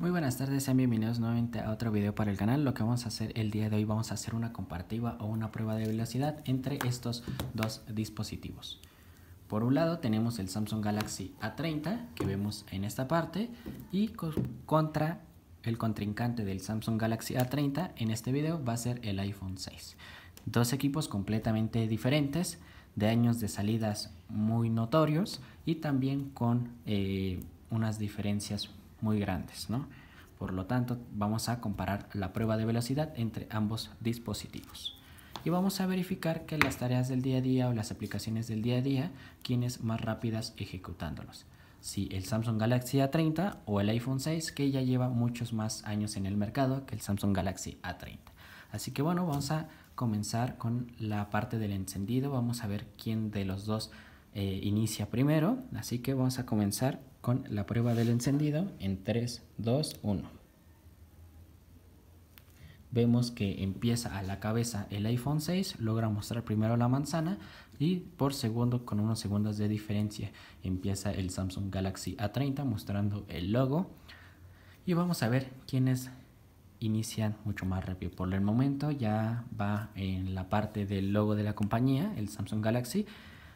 Muy buenas tardes, sean bienvenidos nuevamente a otro video para el canal. Lo que vamos a hacer el día de hoy, vamos a hacer una comparativa o una prueba de velocidad entre estos dos dispositivos. Por un lado tenemos el Samsung Galaxy A30 que vemos en esta parte y contra el contrincante del Samsung Galaxy A30 en este video va a ser el iPhone 6. Dos equipos completamente diferentes, de años de salidas muy notorios y también con eh, unas diferencias muy grandes, ¿no? Por lo tanto, vamos a comparar la prueba de velocidad entre ambos dispositivos. Y vamos a verificar que las tareas del día a día o las aplicaciones del día a día, quién más rápidas ejecutándolos. Si el Samsung Galaxy A30 o el iPhone 6, que ya lleva muchos más años en el mercado que el Samsung Galaxy A30. Así que bueno, vamos a comenzar con la parte del encendido. Vamos a ver quién de los dos eh, inicia primero, así que vamos a comenzar con la prueba del encendido en 3, 2, 1. Vemos que empieza a la cabeza el iPhone 6, logra mostrar primero la manzana y por segundo, con unos segundos de diferencia, empieza el Samsung Galaxy A30 mostrando el logo. Y vamos a ver quiénes inician mucho más rápido. Por el momento ya va en la parte del logo de la compañía, el Samsung Galaxy,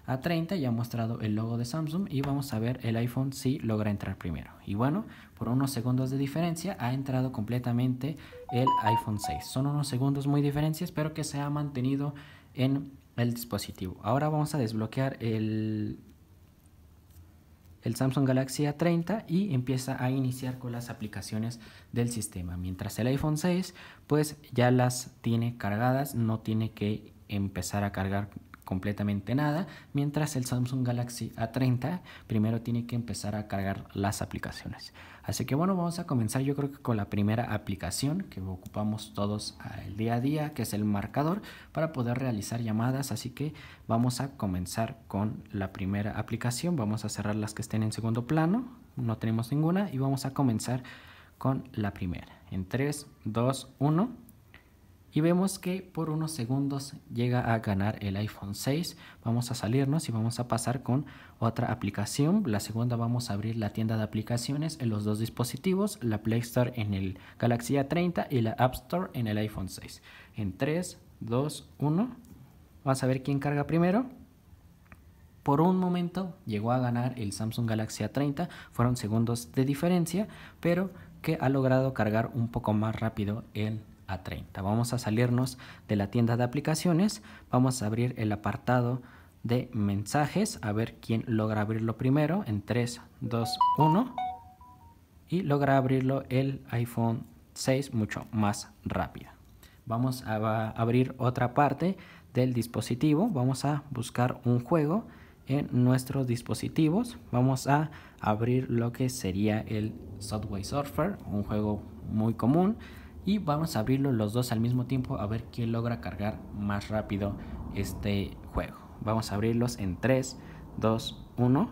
a 30 ya ha mostrado el logo de Samsung y vamos a ver el iPhone si logra entrar primero. Y bueno, por unos segundos de diferencia ha entrado completamente el iPhone 6. Son unos segundos muy diferentes pero que se ha mantenido en el dispositivo. Ahora vamos a desbloquear el, el Samsung Galaxy A30 y empieza a iniciar con las aplicaciones del sistema. Mientras el iPhone 6 pues ya las tiene cargadas, no tiene que empezar a cargar completamente nada, mientras el Samsung Galaxy A30 primero tiene que empezar a cargar las aplicaciones. Así que bueno, vamos a comenzar yo creo que con la primera aplicación que ocupamos todos el día a día, que es el marcador, para poder realizar llamadas. Así que vamos a comenzar con la primera aplicación. Vamos a cerrar las que estén en segundo plano, no tenemos ninguna, y vamos a comenzar con la primera. En 3, 2, 1 y vemos que por unos segundos llega a ganar el iPhone 6. Vamos a salirnos y vamos a pasar con otra aplicación. La segunda vamos a abrir la tienda de aplicaciones en los dos dispositivos, la Play Store en el Galaxy A30 y la App Store en el iPhone 6. En 3, 2, 1. Vamos a ver quién carga primero. Por un momento llegó a ganar el Samsung Galaxy A30, fueron segundos de diferencia, pero que ha logrado cargar un poco más rápido el a 30. Vamos a salirnos de la tienda de aplicaciones, vamos a abrir el apartado de mensajes, a ver quién logra abrirlo primero en 3, 2, 1 y logra abrirlo el iPhone 6 mucho más rápido. Vamos a abrir otra parte del dispositivo, vamos a buscar un juego en nuestros dispositivos. Vamos a abrir lo que sería el Subway Surfer, un juego muy común y vamos a abrirlos los dos al mismo tiempo a ver quién logra cargar más rápido este juego. Vamos a abrirlos en 3, 2, 1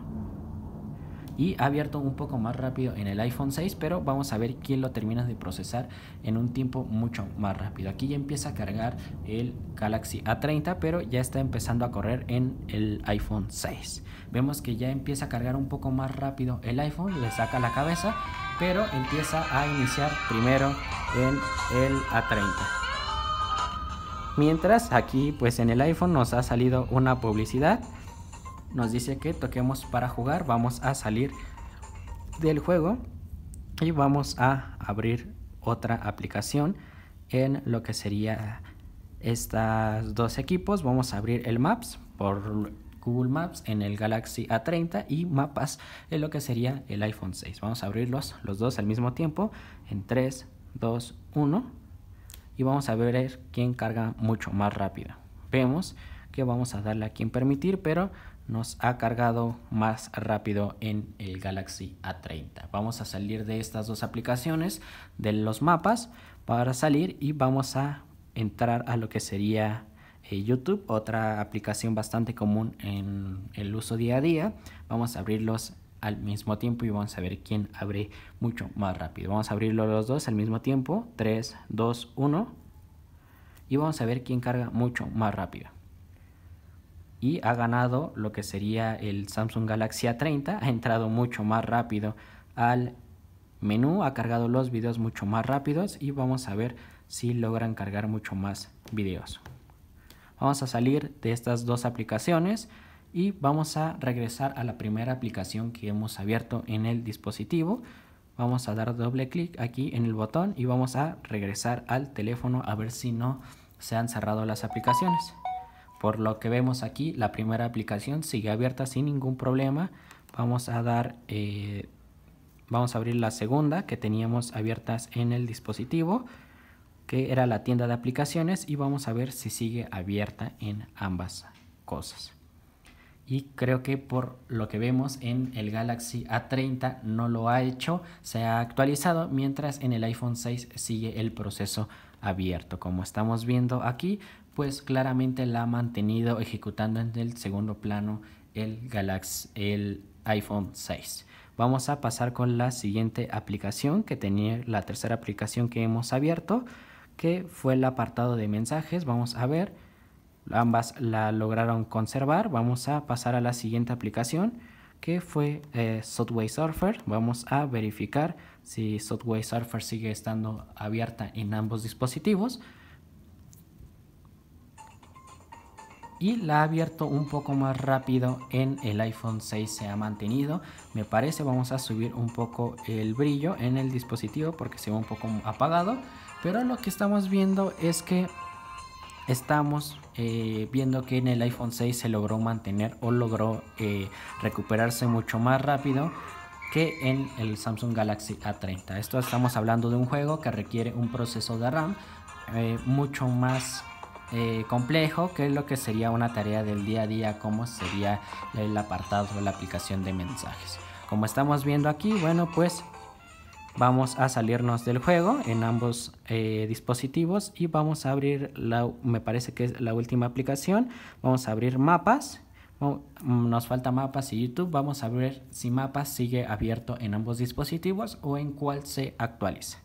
y ha abierto un poco más rápido en el iPhone 6, pero vamos a ver quién lo termina de procesar en un tiempo mucho más rápido. Aquí ya empieza a cargar el Galaxy A30, pero ya está empezando a correr en el iPhone 6. Vemos que ya empieza a cargar un poco más rápido el iPhone, le saca la cabeza, pero empieza a iniciar primero en el A30. Mientras aquí pues en el iPhone nos ha salido una publicidad. Nos dice que toquemos para jugar. Vamos a salir del juego y vamos a abrir otra aplicación en lo que sería estos dos equipos. Vamos a abrir el Maps por Google Maps en el Galaxy A30 y mapas en lo que sería el iPhone 6. Vamos a abrirlos los dos al mismo tiempo en 3, 2, 1 y vamos a ver quién carga mucho más rápido. Vemos que vamos a darle aquí en permitir, pero nos ha cargado más rápido en el Galaxy A30. Vamos a salir de estas dos aplicaciones, de los mapas, para salir y vamos a entrar a lo que sería eh, YouTube, otra aplicación bastante común en el uso día a día. Vamos a abrir los al mismo tiempo y vamos a ver quién abre mucho más rápido. Vamos a abrirlo los dos al mismo tiempo. 3, 2, 1. Y vamos a ver quién carga mucho más rápido. Y ha ganado lo que sería el Samsung Galaxy A30. Ha entrado mucho más rápido al menú. Ha cargado los videos mucho más rápidos. Y vamos a ver si logran cargar mucho más videos. Vamos a salir de estas dos aplicaciones y vamos a regresar a la primera aplicación que hemos abierto en el dispositivo. Vamos a dar doble clic aquí en el botón y vamos a regresar al teléfono a ver si no se han cerrado las aplicaciones. Por lo que vemos aquí, la primera aplicación sigue abierta sin ningún problema. Vamos a dar, eh, vamos a abrir la segunda que teníamos abiertas en el dispositivo, que era la tienda de aplicaciones y vamos a ver si sigue abierta en ambas cosas y creo que por lo que vemos en el Galaxy A30 no lo ha hecho, se ha actualizado, mientras en el iPhone 6 sigue el proceso abierto. Como estamos viendo aquí, pues claramente la ha mantenido ejecutando en el segundo plano el Galaxy, el iPhone 6. Vamos a pasar con la siguiente aplicación que tenía la tercera aplicación que hemos abierto, que fue el apartado de mensajes. Vamos a ver ambas la lograron conservar. Vamos a pasar a la siguiente aplicación que fue eh, Subway Surfer. Vamos a verificar si Subway Surfer sigue estando abierta en ambos dispositivos. Y la ha abierto un poco más rápido en el iPhone 6, se ha mantenido. Me parece vamos a subir un poco el brillo en el dispositivo porque se ve un poco apagado. Pero lo que estamos viendo es que estamos eh, viendo que en el iPhone 6 se logró mantener o logró eh, recuperarse mucho más rápido que en el Samsung Galaxy A30. Esto estamos hablando de un juego que requiere un proceso de RAM eh, mucho más complejo que lo que sería una tarea del día a día como sería el apartado de la aplicación de mensajes como estamos viendo aquí bueno pues vamos a salirnos del juego en ambos eh, dispositivos y vamos a abrir la me parece que es la última aplicación vamos a abrir mapas nos falta mapas y youtube vamos a ver si mapas sigue abierto en ambos dispositivos o en cuál se actualiza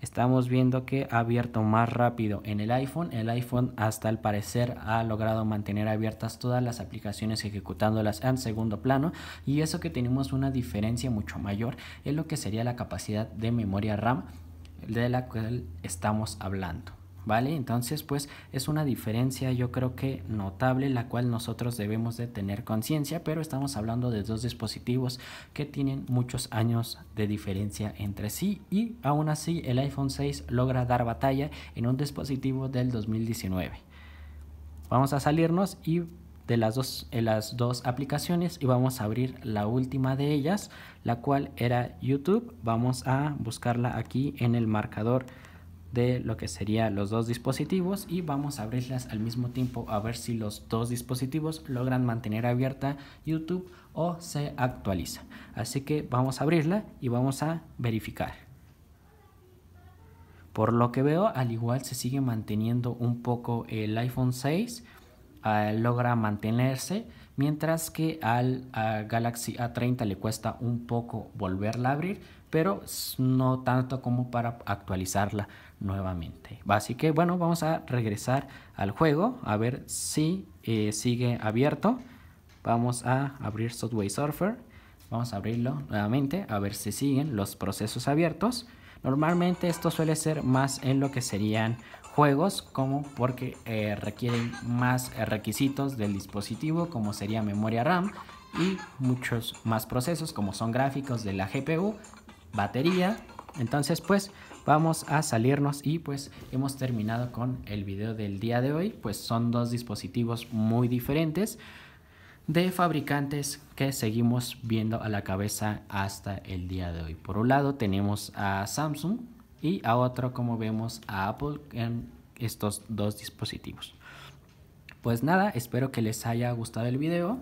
estamos viendo que ha abierto más rápido en el iPhone. El iPhone hasta el parecer ha logrado mantener abiertas todas las aplicaciones ejecutándolas en segundo plano y eso que tenemos una diferencia mucho mayor en lo que sería la capacidad de memoria RAM de la cual estamos hablando. ¿vale? Entonces, pues es una diferencia yo creo que notable la cual nosotros debemos de tener conciencia, pero estamos hablando de dos dispositivos que tienen muchos años de diferencia entre sí y aún así el iPhone 6 logra dar batalla en un dispositivo del 2019. Vamos a salirnos y de las dos, de las dos aplicaciones y vamos a abrir la última de ellas, la cual era YouTube. Vamos a buscarla aquí en el marcador de lo que serían los dos dispositivos y vamos a abrirlas al mismo tiempo a ver si los dos dispositivos logran mantener abierta YouTube o se actualiza. Así que vamos a abrirla y vamos a verificar. Por lo que veo, al igual se sigue manteniendo un poco el iPhone 6, ah, logra mantenerse, mientras que al Galaxy A30 le cuesta un poco volverla a abrir, pero no tanto como para actualizarla nuevamente. Así que bueno, vamos a regresar al juego a ver si eh, sigue abierto. Vamos a abrir Subway Surfer. Vamos a abrirlo nuevamente a ver si siguen los procesos abiertos. Normalmente esto suele ser más en lo que serían juegos como porque eh, requieren más eh, requisitos del dispositivo como sería memoria RAM y muchos más procesos como son gráficos de la GPU, batería. Entonces pues vamos a salirnos y pues hemos terminado con el video del día de hoy. Pues son dos dispositivos muy diferentes de fabricantes que seguimos viendo a la cabeza hasta el día de hoy. Por un lado tenemos a Samsung y a otro como vemos a Apple en estos dos dispositivos. Pues nada, espero que les haya gustado el video,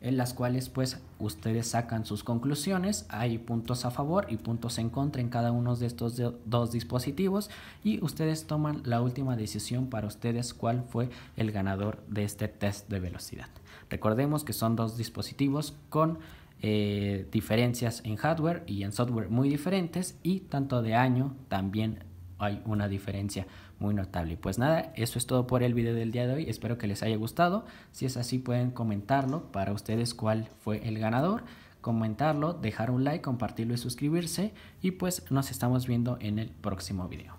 en las cuales pues ustedes sacan sus conclusiones, hay puntos a favor y puntos en contra en cada uno de estos dos dispositivos y ustedes toman la última decisión para ustedes cuál fue el ganador de este test de velocidad. Recordemos que son dos dispositivos con eh, diferencias en hardware y en software muy diferentes y tanto de año también hay una diferencia muy notable. Pues nada, eso es todo por el video del día de hoy. Espero que les haya gustado. Si es así, pueden comentarlo para ustedes cuál fue el ganador. Comentarlo, dejar un like, compartirlo y suscribirse. Y pues nos estamos viendo en el próximo video.